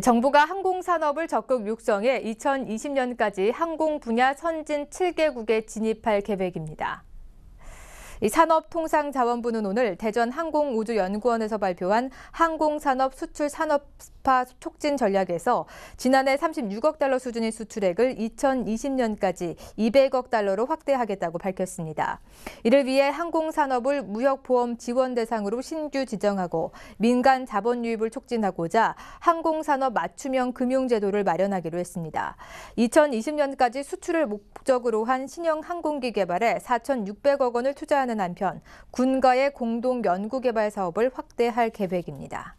정부가 항공산업을 적극 육성해 2020년까지 항공 분야 선진 7개국에 진입할 계획입니다. 산업통상자원부는 오늘 대전 항공우주연구원에서 발표한 항공산업 수출 산업파 촉진 전략에서 지난해 36억 달러 수준의 수출액을 2020년까지 200억 달러로 확대하겠다고 밝혔습니다. 이를 위해 항공산업을 무역보험 지원 대상으로 신규 지정하고 민간 자본 유입을 촉진하고자 항공산업 맞춤형 금융제도를 마련하기로 했습니다. 2020년까지 수출을 목적으로 한 신형 항공기 개발에 4,600억 원을 투자하는 추하는 한편 군과의 공동 연구개발 사업을 확대할 계획입니다.